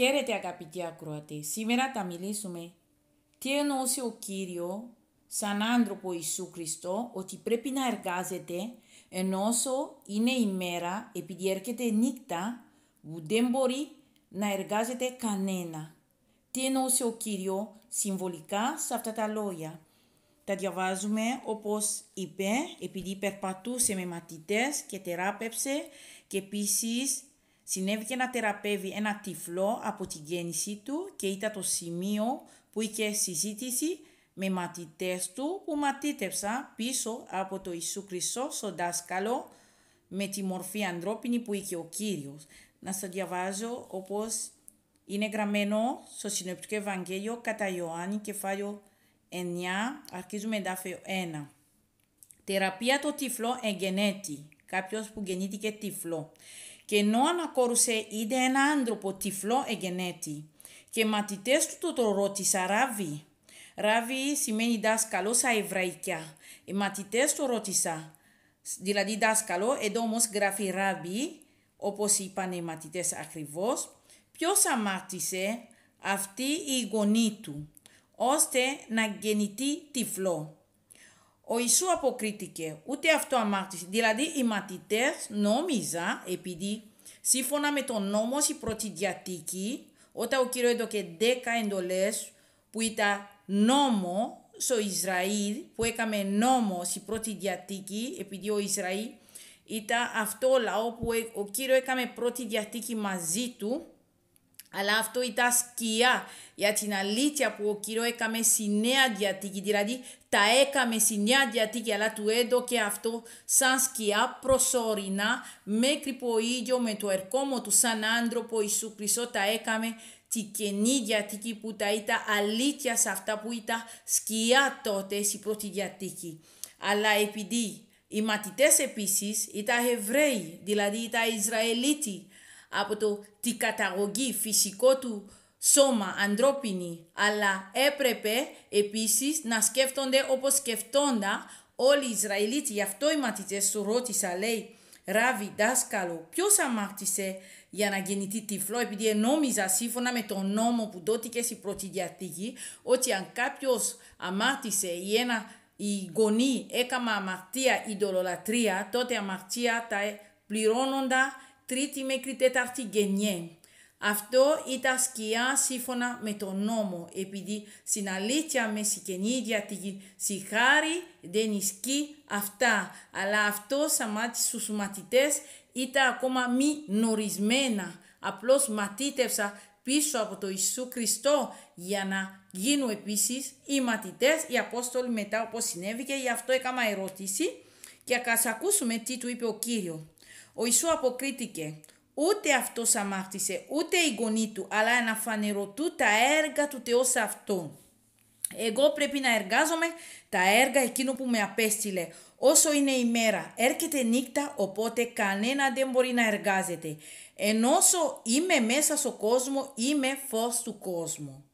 Χαίρετε αγαπητοί ακροατέ, σήμερα θα μιλήσουμε τι εννοούσε ο Κύριο σαν άνθρωπο Ιησού Χριστό ότι πρέπει να εργάζεται ενώ είναι ημέρα επειδή έρχεται νύχτα που δεν μπορεί να εργάζεται κανένα. Τι εννοούσε ο Κύριο συμβολικά σε αυτά τα λόγια. Τα διαβάζουμε όπως είπε επειδή περπατούσε με μαθητές και τεράπευσε και επίσης συνέβηκε να θεραπεύει ένα τυφλό από την γέννησή του και ήταν το σημείο που είχε συζήτηση με μαθητές του που μαθήτευσαν πίσω από το Ιησού Χριστό στο δάσκαλο με τη μορφή ανθρώπινη που είχε ο Κύριος. Να σας διαβάζω όπως είναι γραμμένο στο Συνεπτικό Ευαγγέλιο κατά Ιωάννη κεφάλαιο 9, αρχίζουμε εντάφιο 1. Θεραπεία το τυφλό εγγενέτη, κάποιος που γεννήθηκε τυφλό και ενώ ανακόρουσε είδε ένα άνθρωπο τυφλό εγενέτη. Και μαθητές του το ρώτησα ράβι. Ράβι σημαίνει δάσκαλο σαν εβραϊκά. Οι μαθητές το ρώτησα. Δηλαδή δάσκαλο, εδώ όμως γράφει ράβι, όπως είπαν οι μαθητές ακριβώς. Ποιος αμάρτησε αυτή η γονή του, ώστε να γεννηθεί τυφλό ο Ιησού αποκρίθηκε, ούτε αυτό αμάρτησε. Δηλαδή οι μαθητές νόμιζα επειδή σύμφωνα με τον νόμο η διατίκη, όταν ο Κύριος έδωκε 10 εντολές που ήταν νόμο στο Ισραήλ, που έκαμε νόμο η πρώτη διατήκη, επειδή ο Ισραήλ ήταν αυτό λαό που ο Κύριος έκαμε πρώτη διατήκη μαζί του, αλλά αυτό ήταν σκιά για την αλήθεια που ο Κύριο έκαμε Νέα διατήκη, δηλαδή τα έκαμε Νέα διατήκη, αλλά του έδωκε αυτό σαν σκιά προσωρινά, μέχρι που ο ίδιο με το ερκόμο του σαν άνθρωπο Ιησού Χριστό τα έκαμε τη καινή διατήκη που τα ήταν αλήθεια σε αυτά που ήταν σκιά τότε στη πρώτη διατήκη. Αλλά επειδή οι μαθητές επίσης ήταν Εβραίοι, δηλαδή ήταν Ισραηλίτοι, από το τη καταγωγή φυσικό του σώμα ανθρώπινη, αλλά έπρεπε επίσης να σκέφτονται όπως σκεφτόντα όλοι οι Ισραηλίτες. Γι' αυτό οι μαθητές σου ρώτησα, λέει, Ράβι, δάσκαλο, ποιος αμάρτησε για να γεννηθεί τυφλό, επειδή νόμιζα σύμφωνα με τον νόμο που δόθηκε στην πρώτη διαθήκη, ότι αν κάποιος αμάρτησε ή ένα η γονεί έκανα αμαρτία, δολολατρία, τότε αμαρτία τα πληρώνοντα τρίτη μέχρι τέταρτη γενιέ. Αυτό ήταν σκιά σύμφωνα με τον νόμο, επειδή στην αλήθεια με σηκενή τη συγχάρη δεν ισχύει αυτά, αλλά αυτός μάτι στους μαθητές ήταν ακόμα μη νορισμένα. Απλώς μαθήτευσα πίσω από το Ιησού Χριστό για να γίνουν επίσης οι μαθητές, οι Απόστολοι μετά όπως συνέβη και γι' αυτό έκανα ερώτηση και ας ακούσουμε τι του είπε ο Κύριος. Ο Ιησούς αποκρίθηκε. Ούτε αυτός αμάρτησε, ούτε η γονή του, αλλά αναφανερωτού τα έργα του Θεού σε Εγώ πρέπει να εργάζομαι τα έργα εκείνου που με απέστειλε. Όσο είναι η μέρα, έρχεται νύχτα, οπότε κανένα δεν μπορεί να εργάζεται. Ενώ είμαι μέσα στον κόσμο, είμαι φως του κόσμου.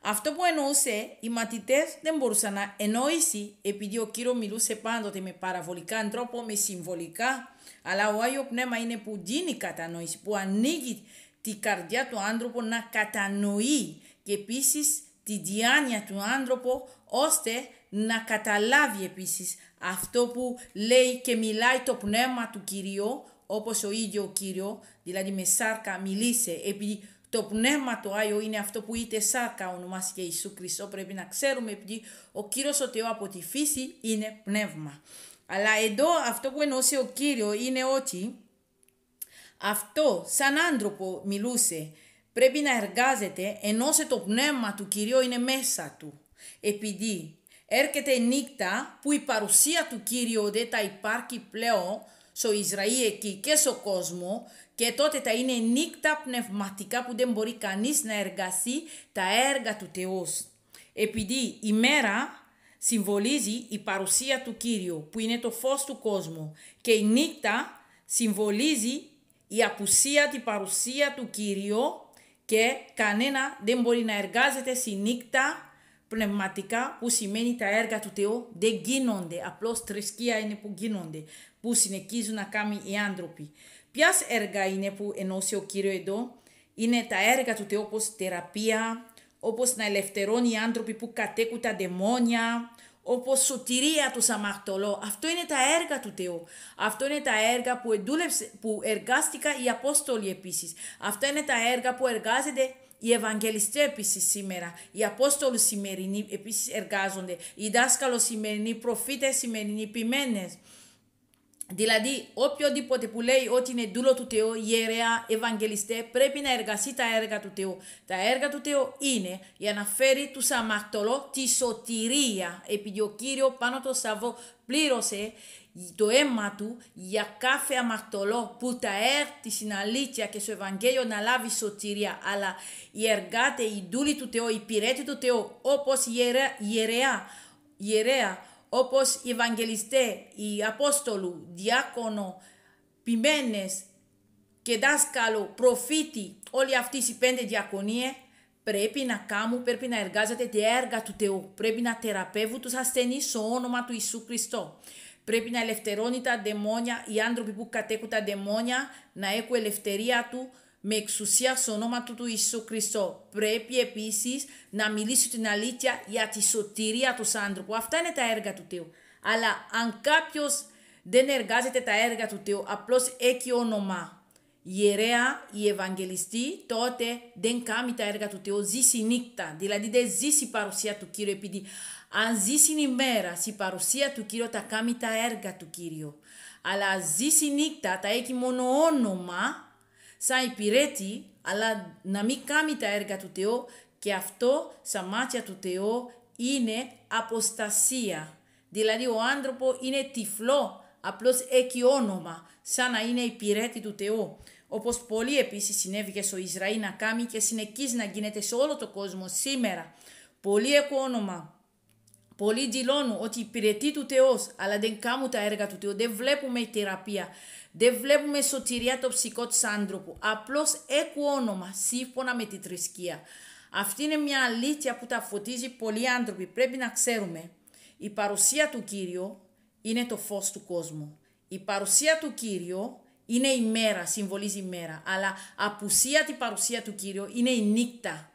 Αυτό που εννοούσε, οι μαθητές δεν μπορούσαν να εννοήσει, επειδή ο κύριος μιλούσε πάντοτε με παραβολικά τρόπο, με συμβολικά αλλά ο Άγιο Πνεύμα είναι που δίνει κατανόηση, που ανοίγει τη καρδιά του άνθρωπου να κατανοεί και επίσης τη διάνοια του άνθρωπου ώστε να καταλάβει επίσης αυτό που λέει και μιλάει το πνεύμα του Κυρίου όπως ο ίδιο ο Κύριο, δηλαδή με σάρκα μιλήσε επειδή το πνεύμα του Άγιο είναι αυτό που είτε σάρκα ονομάσει και Ιησού Χριστό πρέπει να ξέρουμε επειδή ο κύριος ο από τη φύση είναι πνεύμα. Αλλά εδώ αυτό που ενώσε ο κύριος είναι ότι αυτό σαν άνθρωπο μιλούσε. Πρέπει να εργάζεται ενώ σε το πνεύμα του Κυρίου είναι μέσα του. Επειδή έρχεται νύχτα που η παρουσία του Κύριου δεν θα υπάρχει πλέον στο Ισραήλ εκεί και στο κόσμο και τότε θα είναι νύχτα πνευματικά που δεν μπορεί κανείς να εργαστεί τα έργα του Θεού. Επειδή η μέρα συμβολίζει η παρουσία του Κύριου που είναι το φως του κόσμου και η νύχτα συμβολίζει η απουσία, τη παρουσία του Κύριου και κανένα δεν μπορεί να εργάζεται στη νύχτα πνευματικά που σημαίνει τα έργα του Θεού δεν γίνονται, απλώς θρησκεία είναι που γίνονται, που συνεχίζουν να κάνουν οι άνθρωποι. Ποιας έργα είναι που ενώσει ο Κύριο εδώ, είναι τα έργα του Θεού όπως θεραπεία, όπως να ελευθερώνει οι άνθρωποι που κατέκουν τα δαιμόνια, όπως σωτηρία τους αμαρτωλό. Αυτό είναι τα έργα του Θεού. Αυτό είναι τα έργα που, εντούλεψε, εργάστηκα οι Απόστολοι επίσης. Αυτό είναι τα έργα που εργάζεται οι Ευαγγελιστές επίσης σήμερα, οι Απόστολοι σημερινοί επίσης εργάζονται, οι δάσκαλοι σημερινοί, οι προφήτες σημερινοί, οι ποιμένες. Δηλαδή, οποιοδήποτε που λέει ότι είναι δούλο του Θεού, ιερέα, ευαγγελιστέ, πρέπει να εργαστεί τα έργα του Θεού. Τα έργα του Θεού είναι για να φέρει τους αμαρτωλό τη σωτηρία, επειδή ο κύριο πάνω το Σαββό πλήρωσε το αίμα του για κάθε αμαρτωλό που τα έρθει στην αλήθεια και στο Ευαγγέλιο να λάβει σωτηρία. Αλλά οι εργάτες, οι δούλοι του Θεού, οι υπηρέτες του Θεού, όπως ιερέα, ιερέα, ιερέα όπως οι Ευαγγελιστές, οι Απόστολου, Διάκονο, Πιμένες και δάσκαλο, προφήτη, όλοι αυτοί οι πέντε διακονίες πρέπει να κάνουν, πρέπει να εργάζονται τα έργα του Θεού, πρέπει να θεραπεύουν τους ασθενείς στο όνομα του Ιησού Χριστό. Πρέπει να ελευθερώνει τα δαιμόνια, οι άνθρωποι που κατέχουν τα δαιμόνια να έχουν ελευθερία του με εξουσία στο όνομα του του Ιησού Χριστό. Πρέπει επίσης να μιλήσει την αλήθεια για τη σωτηρία του άνθρωπου. Αυτά είναι τα έργα του Θεού. Αλλά αν κάποιος δεν εργάζεται τα έργα του Θεού, απλώς έχει όνομα ιερέα ή ευαγγελιστή, τότε δεν κάνει τα έργα του Θεού, ζήσει νύχτα, δηλαδή δεν ζήσει η παρουσία του Κύριου, επειδή αν ζήσει ημέρα η παρουσία του Κύριου θα κάνει τα έργα του Κύριου. Αλλά ζήσει νύχτα, τα έχει μόνο όνομα, σαν υπηρέτη, αλλά να μην κάνει τα έργα του Θεού και αυτό στα μάτια του Θεού είναι αποστασία. Δηλαδή ο άνθρωπο είναι τυφλό, απλώς έχει όνομα, σαν να είναι υπηρέτη του Θεού. Όπως πολύ επίσης συνέβη και στο Ισραήλ να κάνει και συνεχίζει να γίνεται σε όλο το κόσμο σήμερα. Πολύ έχουν όνομα, Πολλοί δηλώνουν ότι υπηρετεί του Θεός, αλλά δεν κάνουν τα έργα του Θεού, δεν βλέπουμε η θεραπεία, δεν βλέπουμε σωτηρία το ψυχό της άνθρωπου. έχουν όνομα σύμφωνα με τη θρησκεία. Αυτή είναι μια αλήθεια που τα φωτίζει πολλοί άνθρωποι. Πρέπει να ξέρουμε, η παρουσία του Κύριου είναι το φως του κόσμου. Η παρουσία του Κύριου είναι η μέρα, συμβολίζει η μέρα, αλλά απουσία τη παρουσία του Κύριου είναι η νύχτα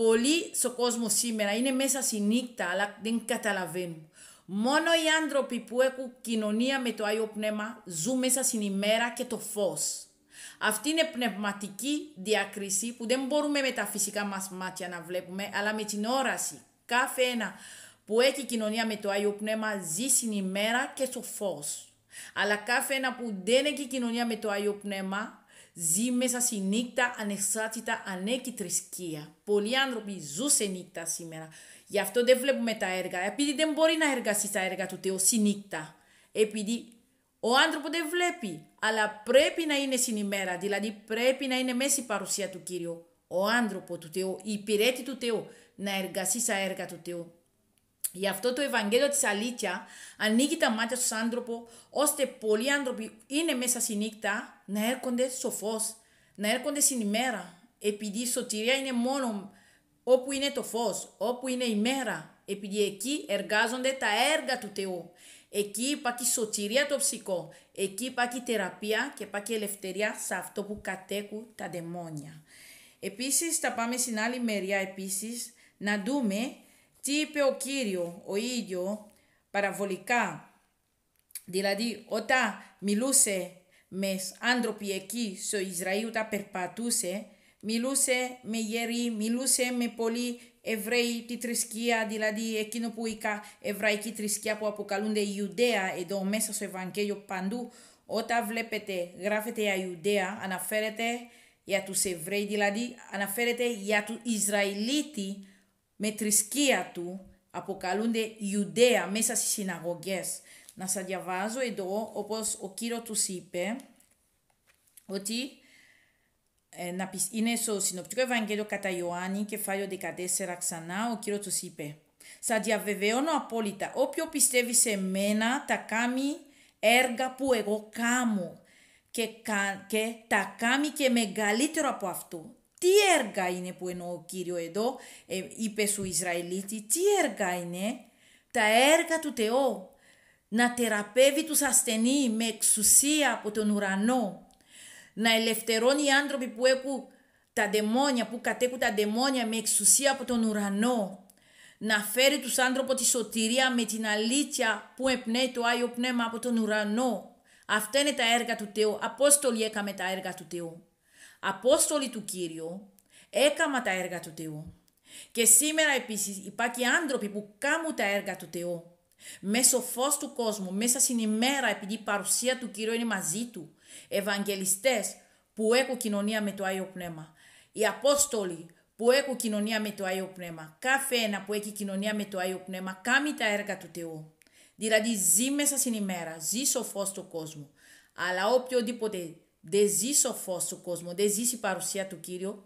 Πολλοί στο κόσμο σήμερα είναι μέσα στη νύχτα, αλλά δεν καταλαβαίνουν. Μόνο οι άνθρωποι που έχουν κοινωνία με το Άγιο Πνεύμα ζουν μέσα στην ημέρα και το φως. Αυτή είναι πνευματική διακρίση που δεν μπορούμε με τα φυσικά μας μάτια να βλέπουμε, αλλά με την όραση. Κάθε ένα που έχει κοινωνία με το Άγιο Πνεύμα ζει στην ημέρα και στο φως. Αλλά κάθε ένα που δεν έχει κοινωνία με το Άγιο Πνεύμα ζει μέσα στη νύχτα ανεξάρτητα ανέκη θρησκεία. Πολλοί άνθρωποι ζουν νύχτα σήμερα. Γι' αυτό δεν βλέπουμε τα έργα. Επειδή δεν μπορεί να εργαστείς τα έργα του Θεού στη νύχτα. Επειδή ο άνθρωπο δεν βλέπει, αλλά πρέπει να είναι στην ημέρα, δηλαδή πρέπει να είναι μέσα η παρουσία του Κύριου. Ο άνθρωπο του Θεού, η υπηρέτη του Θεού, να εργαστεί στα έργα του Θεού. Γι' αυτό το Ευαγγέλιο της Αλήθεια ανοίγει τα μάτια στους άνθρωπο, ώστε πολλοί άνθρωποι είναι μέσα στη νύχτα να έρχονται στο φως, να έρχονται στην ημέρα, επειδή η σωτηρία είναι μόνο όπου είναι το φως, όπου είναι η μέρα, επειδή εκεί εργάζονται τα έργα του Θεού. Εκεί υπάρχει σωτηρία το ψυχό, εκεί υπάρχει θεραπεία και υπάρχει ελευθερία σε αυτό που κατέχουν τα δαιμόνια. Επίσης θα πάμε στην άλλη μεριά επίσης να δούμε τι είπε ο Κύριος, ο ίδιο, παραβολικά. Δηλαδή, όταν μιλούσε μες άνθρωποι εκεί στο Ισραήλ, όταν περπατούσε, μιλούσε με γεροί, μιλούσε με πολλοί Εβραίοι τη θρησκεία, δηλαδή εκείνο που είχα, εβραϊκή θρησκεία που αποκαλούνται Ιουδαία εδώ μέσα στο Ευαγγέλιο παντού, όταν βλέπετε γράφεται Ιουδαία αναφέρεται για τους Εβραίοι, δηλαδή αναφέρεται για του Ισραηλίτη με θρησκεία του αποκαλούνται Ιουδαία μέσα στις συναγωγές. Να σας διαβάζω εδώ όπως ο κύριος τους είπε ότι ε, να είναι στο συνοπτικό Ευαγγέλιο κατά Ιωάννη, κεφάλαιο 14 ξανά, ο κύριος τους είπε «Σας διαβεβαιώνω απόλυτα, όποιο πιστεύει σε μένα τα κάνει έργα που εγώ κάμω και, και τα κάνει και μεγαλύτερο από αυτού τι έργα είναι που εννοώ ο Κύριο εδώ, ε, είπε σου Ισραηλίτη, τι έργα είναι τα έργα του Θεού, να θεραπεύει τους ασθενείς με εξουσία από τον ουρανό, να ελευθερώνει οι άνθρωποι που έχουν τα δαιμόνια, που κατέχουν τα δαιμόνια με εξουσία από τον ουρανό, να φέρει τους άνθρωπους τη σωτηρία με την αλήθεια που εμπνέει το Άγιο Πνεύμα από τον ουρανό. Αυτά είναι τα έργα του Θεού. Απόστολοι έκαμε τα έργα του Θεού. Απόστολοι του Κύριου, έκαμα τα έργα του Θεού. Και σήμερα επίσης υπάρχει άνθρωποι που κάνουν τα έργα του Θεού. Μέσω φως του κόσμου, μέσα στην ημέρα, επειδή η παρουσία του Κύριου είναι μαζί του. Ευαγγελιστές που έχουν κοινωνία με το Άγιο Πνεύμα. Οι Απόστολοι που έχουν κοινωνία με το Άγιο Πνεύμα. Κάθε ένα που έχει κοινωνία με το Άγιο Πνεύμα κάνει τα έργα του Θεού. Δηλαδή ζει μέσα στην ημέρα, ζει στο φως του κόσμου. Αλλά οποιοδήποτε Δεζείς ο φως του κόσμου, ζήσει η παρουσία του Κύριου,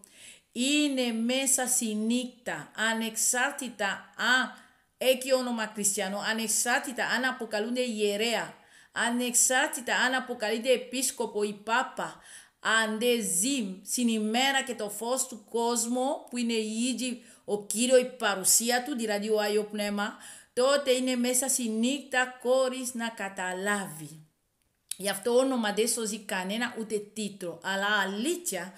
είναι μέσα στη νύχτα, ανεξάρτητα αν έχει όνομα χριστιανό, ανεξάρτητα αν αποκαλούνται ιερέα, ανεξάρτητα αν αποκαλείται επίσκοπο ή πάπα, αν δεν ζει στην ημέρα και το φως του κόσμου που είναι η ίδια ο Κύριο η παρουσία του, δηλαδή ο Άγιο Πνεύμα, τότε είναι μέσα στη νύχτα χωρίς να καταλάβει. Γι' αυτό όνομα δεν σώζει κανένα ούτε τίτλο, αλλά αλήθεια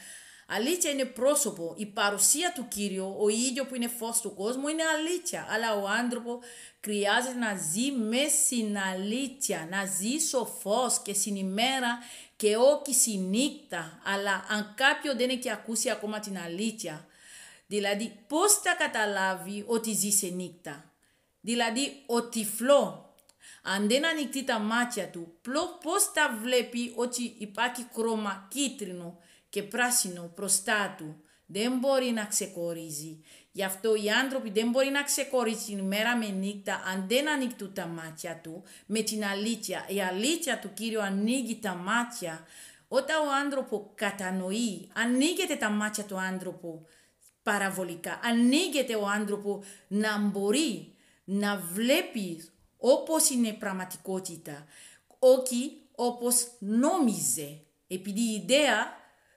Αλήθεια είναι πρόσωπο. Η παρουσία του Κύριου, ο ίδιο που είναι φως του κόσμου, είναι αλήθεια. Αλλά ο άνθρωπο χρειάζεται να ζει με αλήθεια. να ζει σοφός και στην ημέρα και όχι νύχτα. Αλλά αν κάποιο δεν έχει ακούσει ακόμα την αλήθεια, δηλαδή πώς θα καταλάβει ότι ζει σε νύχτα. Δηλαδή ο τυφλό αν δεν ανοιχτεί τα μάτια του, πώς θα βλέπει ότι υπάρχει χρώμα κίτρινο και πράσινο μπροστά του. Δεν μπορεί να ξεκορίζει. Γι' αυτό οι άνθρωποι δεν μπορεί να ξεκορίζουν μέρα με νύχτα αν δεν ανοίχτουν τα μάτια του με την αλήθεια. Η αλήθεια του Κύριου ανοίγει τα μάτια. Όταν ο άνθρωπο κατανοεί, ανοίγεται τα μάτια του άνθρωπου παραβολικά. Ανοίγεται ο άνθρωπο να μπορεί να βλέπει όπως είναι πραγματικότητα, όχι όπως νόμιζε. Επειδή η ιδέα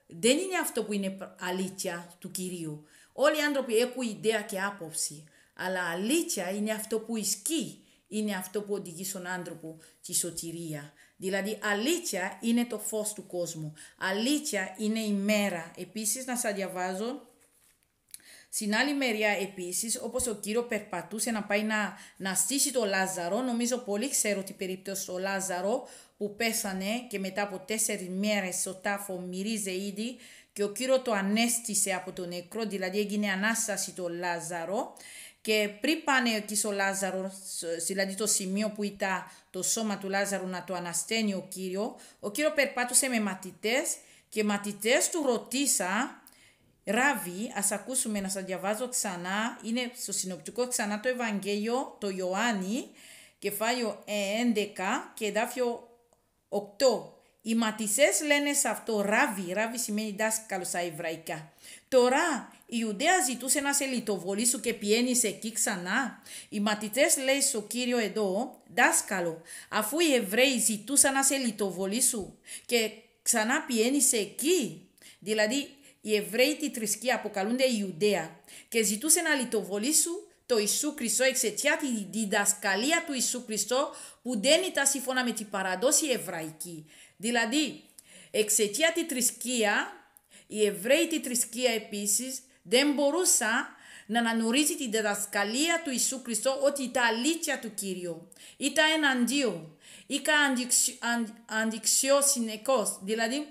δεν είναι αυτό που είναι αλήθεια του Κυρίου. Όλοι οι άνθρωποι έχουν ιδέα και άποψη, αλλά αλήθεια είναι αυτό που ισχύει. Είναι αυτό που οδηγεί στον άνθρωπο τη σωτηρία. Δηλαδή αλήθεια είναι το φως του κόσμου. Αλήθεια είναι η μέρα. Επίσης να σας διαβάζω στην άλλη μεριά επίσης, όπως ο κύριος περπατούσε να πάει να, να στήσει το Λάζαρο, νομίζω πολύ ξέρω την περίπτωση του Λάζαρο που πέθανε και μετά από τέσσερις μέρες ο τάφο μυρίζε ήδη και ο κύριος το ανέστησε από τον νεκρό, δηλαδή έγινε ανάσταση το Λάζαρο. Και πριν πάνε εκεί στο Λάζαρο, δηλαδή το σημείο που ήταν το σώμα του Λάζαρου να το ανασταίνει ο κύριος, ο κύριος περπάτουσε με μαθητές και μαθητές του ρωτήσα Ράβι, ας ακούσουμε να σας διαβάζω ξανά, είναι στο συνοπτικό ξανά το Ευαγγέλιο, το Ιωάννη, κεφάλαιο 11 και εδάφιο 8. Οι ματιτές λένε σε αυτό ράβι, ράβι σημαίνει δάσκαλο στα εβραϊκά. Τώρα η Ιουδαία ζητούσε να σε σου και πιένεις εκεί ξανά. Οι ματιτές λέει στο κύριο εδώ, δάσκαλο, αφού οι Εβραίοι ζητούσαν να σε λιτοβολήσουν και ξανά πιένεις εκεί. Δηλαδή οι Εβραίοι τη θρησκεία αποκαλούνται Ιουδαία και ζητούσαν να λιτοβολήσουν το Ιησού Χριστό εξαιτίας της διδασκαλίας του Ιησού Χριστό που δεν ήταν σύμφωνα με την παραδόση εβραϊκή. Δηλαδή, εξαιτίας της θρησκεία, οι Εβραίοι τη θρησκεία επίσης δεν μπορούσαν να αναγνωρίζει τη διδασκαλία του Ιησού Χριστό ότι τα αλήθεια του Κύριου ήταν εναντίον, ήταν αντιξιό συνεχώ. Δηλαδή,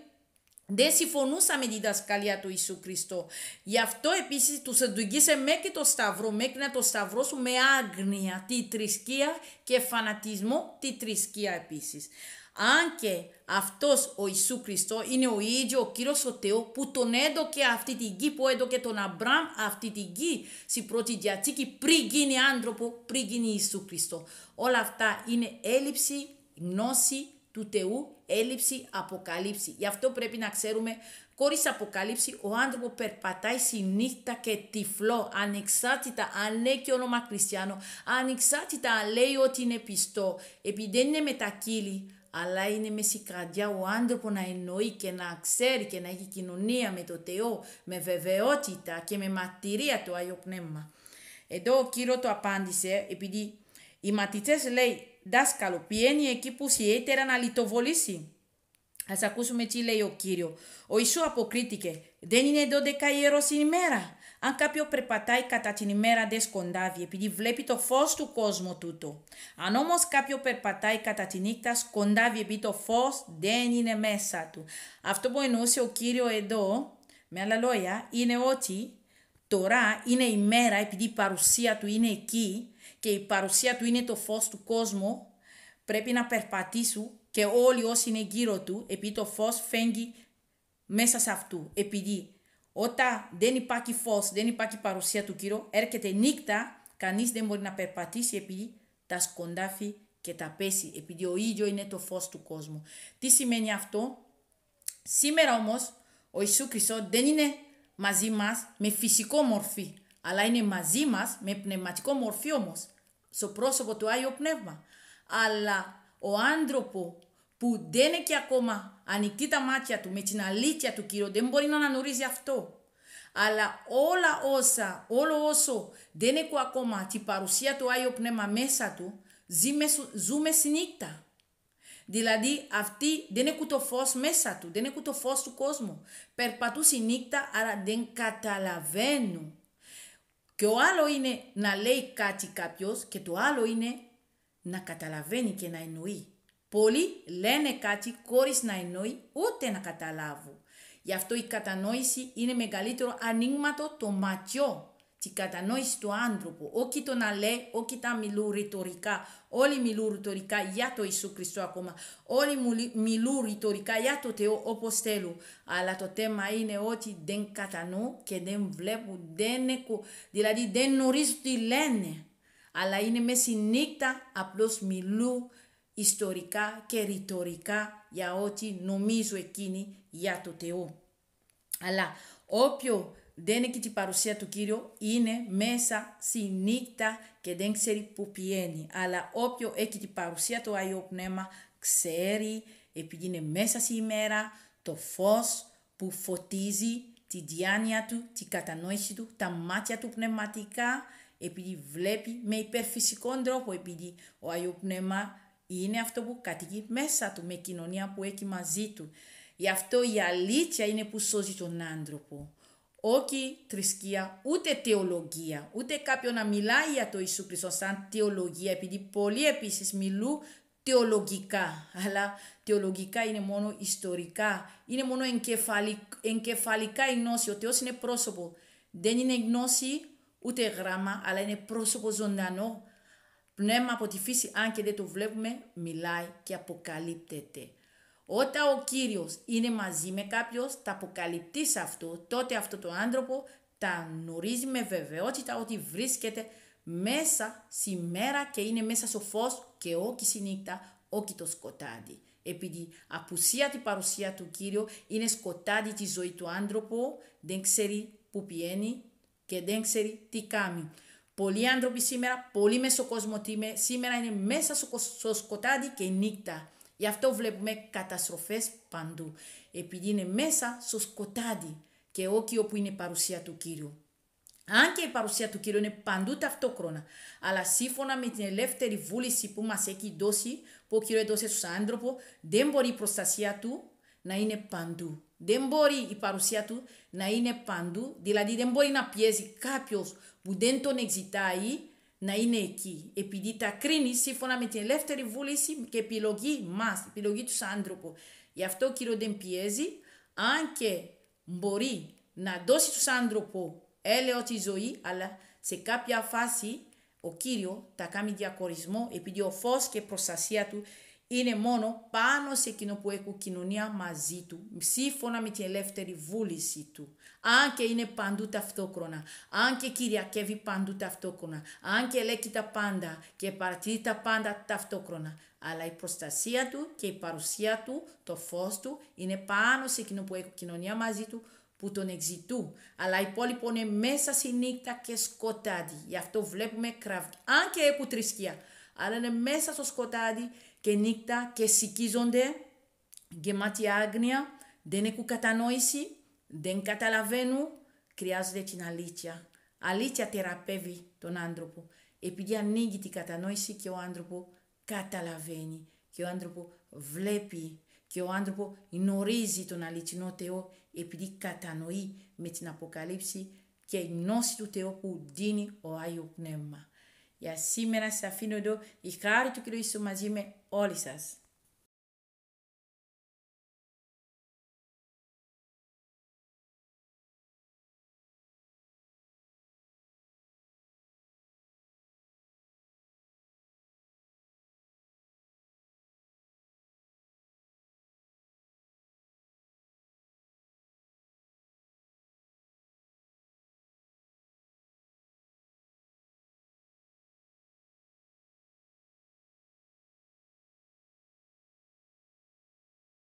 δεν συμφωνούσαμε με τη διδασκαλία του Ιησού Χριστό. Γι' αυτό επίσης τους οδηγήσε μέχρι το σταυρό, μέχρι να το σταυρώσουν με άγνοια, τη θρησκεία και φανατισμό, τη θρησκεία επίσης. Αν και αυτός ο Ιησού Χριστό είναι ο ίδιος ο Κύριος ο Θεός που τον έδωκε αυτή τη γη, που έδωκε τον Αμπραμ αυτή τη γη στην πρώτη διατσίκη πριν γίνει άνθρωπο, πριν γίνει Ιησού Χριστό. Όλα αυτά είναι έλλειψη γνώση του Θεού έλλειψη αποκαλύψη. Γι' αυτό πρέπει να ξέρουμε, χωρίς αποκαλύψη, ο άνθρωπο περπατάει συνύχτα και τυφλό, ανεξάρτητα αν λέει και όνομα Χριστιανό, ανεξάρτητα αν λέει ότι είναι πιστό, επειδή δεν είναι μετακύλη, αλλά είναι με συγκρατιά ο άνθρωπο να εννοεί και να ξέρει και να έχει κοινωνία με το Θεό, με βεβαιότητα και με μαρτυρία του Άγιο Πνεύμα. Εδώ ο κύριο το απάντησε, επειδή οι μαθητέ λέει δάσκαλο, πιένει εκεί που σιέτερα να λιτοβολήσει. Ας ακούσουμε τι λέει ο κύριος. Ο Ισού αποκρίθηκε. Δεν είναι εδώ ιερός η ημέρα. Αν κάποιος περπατάει κατά την ημέρα δεν σκοντάβει επειδή βλέπει το φως του κόσμου τούτο. Αν όμως κάποιος περπατάει κατά τη νύχτα σκοντάβει επειδή το φως δεν είναι μέσα του. Αυτό που εννοούσε ο κύριος εδώ, με άλλα λόγια, είναι ότι τώρα είναι η μέρα, επειδή η παρουσία του είναι εκεί, και η παρουσία του είναι το φως του κόσμου, πρέπει να περπατήσουν και όλοι όσοι είναι γύρω του, επειδή το φως φέγγει μέσα σε αυτού. Επειδή όταν δεν υπάρχει φως, δεν υπάρχει παρουσία του Κύριου, έρχεται νύχτα, κανείς δεν μπορεί να περπατήσει επειδή τα σκοντάφει και τα πέσει, επειδή ο ίδιο είναι το φως του κόσμου. Τι σημαίνει αυτό? Σήμερα όμως ο Ιησού Χριστός δεν είναι μαζί μας με φυσικό μορφή, αλλά είναι μαζί μας με πνευματικό μορφή όμως στο πρόσωπο του Άγιο Πνεύμα. Αλλά ο άνθρωπο που δεν έχει ακόμα ανοιχτή τα μάτια του με την αλήθεια του Κύριου δεν μπορεί να αναγνωρίζει αυτό. Αλλά όλα όσα, όλο όσο δεν έχω ακόμα την παρουσία του Άγιο Πνεύμα μέσα του, ζούμε, ζούμε συνήκτα. Δηλαδή αυτοί δεν έχουν το φως μέσα του, δεν έχουν το φως του κόσμου. Περπατούν συνήκτα, άρα δεν καταλαβαίνουν και ο άλλο είναι να λέει κάτι κάποιο και το άλλο είναι να καταλαβαίνει και να εννοεί. Πολλοί λένε κάτι χωρίς να εννοεί ούτε να καταλάβουν. Γι' αυτό η κατανόηση είναι μεγαλύτερο ανοίγματο το ματιό τη κατανόηση του άνθρωπου, όχι το να λέει, όχι τα μιλούν ρητορικά. Όλοι μιλούν ρητορικά για το Ιησού Χριστό ακόμα. Όλοι μιλούν ρητορικά για το Θεό όπως θέλουν. Αλλά το θέμα είναι ότι δεν κατανοούν και δεν βλέπουν, δεν έχουν, δηλαδή δεν γνωρίζουν τι λένε. Αλλά είναι μέση νύχτα, απλώς μιλούν ιστορικά και ρητορικά για ό,τι νομίζω εκείνη για το Θεό. Αλλά όποιο δεν έχει την παρουσία του Κύριου, είναι μέσα στη νύχτα και δεν ξέρει που πηγαίνει. Αλλά όποιο έχει την παρουσία του Αγίου Πνεύμα, ξέρει, επειδή είναι μέσα στη ημέρα, το φως που φωτίζει τη διάνοια του, τη κατανόηση του, τα μάτια του πνευματικά, επειδή βλέπει με υπερφυσικό τρόπο, επειδή ο Άγιο Πνεύμα είναι αυτό που κατοικεί μέσα του, με κοινωνία που έχει μαζί του. Γι' αυτό η αλήθεια είναι που σώζει τον άνθρωπο όχι θρησκεία, ούτε θεολογία, ούτε κάποιον να μιλάει για το Ιησού Χριστό σαν θεολογία, επειδή πολλοί επίσης μιλούν θεολογικά, αλλά θεολογικά είναι μόνο ιστορικά, είναι μόνο εγκεφαλικά η γνώση, ο Θεός είναι πρόσωπο. Δεν είναι γνώση ούτε γράμμα, αλλά είναι πρόσωπο ζωντανό. Πνεύμα από τη φύση, αν και δεν το βλέπουμε, μιλάει και αποκαλύπτεται. Όταν ο Κύριος είναι μαζί με κάποιος, τα αποκαλυπτείς αυτό, τότε αυτό το άνθρωπο τα γνωρίζει με βεβαιότητα ότι βρίσκεται μέσα σήμερα και είναι μέσα στο φως και όχι στη νύχτα, όχι το σκοτάδι. Επειδή απουσία την παρουσία του Κύριου είναι σκοτάδι τη ζωή του άνθρωπου, δεν ξέρει που πιένει και δεν ξέρει τι κάνει. Πολλοί άνθρωποι σήμερα, πολλοί μέσα στο κόσμο σήμερα είναι μέσα στο σκοτάδι και νύχτα. Γι' αυτό βλέπουμε καταστροφές παντού, επειδή είναι μέσα στο σκοτάδι και όχι όπου είναι η παρουσία του Κύριου. Αν και η παρουσία του Κύριου είναι παντού ταυτόχρονα, αλλά σύμφωνα με την ελεύθερη βούληση που μας έχει δώσει, που ο Κύριος έδωσε στους άνθρωπο, δεν μπορεί η προστασία του να είναι παντού. Δεν μπορεί η παρουσία του να είναι παντού, δηλαδή δεν μπορεί να πιέζει κάποιος που δεν τον εξητάει να είναι εκεί. Επειδή τα κρίνει σύμφωνα με την ελεύθερη βούληση και επιλογή μας, επιλογή τους άνθρωπου. Γι' αυτό ο κύριο δεν πιέζει, αν και μπορεί να δώσει τους άνθρωπου έλεος τη ζωή, αλλά σε κάποια φάση ο κύριο τα κάνει διακορισμό επειδή ο φως και προστασία του είναι μόνο πάνω σε εκείνο που έχω κοινωνία μαζί του, σύμφωνα με την ελεύθερη βούληση του. Αν και είναι παντού ταυτόχρονα, αν και κυριακεύει παντού ταυτόχρονα, αν και ελέγχει τα πάντα και παρατηρεί τα πάντα ταυτόχρονα. Αλλά η προστασία του και η παρουσία του, το φως του, είναι πάνω σε εκείνο που έχω κοινωνία μαζί του, που τον εξητούν. Αλλά οι υπόλοιποι είναι μέσα στη νύχτα και σκοτάδι. Γι' αυτό βλέπουμε κραυγή. Αν και έχουν θρησκεία, αλλά είναι μέσα στο σκοτάδι και νύχτα και σηκίζονται γεμάτοι άγνοια, δεν έχουν κατανόηση, δεν καταλαβαίνουν, χρειάζεται την αλήθεια. Αλήθεια θεραπεύει τον άνθρωπο, επειδή ανοίγει την κατανόηση και ο άνθρωπο καταλαβαίνει και ο άνθρωπο βλέπει και ο άνθρωπο γνωρίζει τον αληθινό Θεό επειδή κατανοεί με την αποκαλύψη και η γνώση του Θεού που δίνει ο Άγιο Πνεύμα. Για σήμερα σε αφήνω εδώ τη χάρη του Κυρίου Ιησού μαζί με όλοι σας.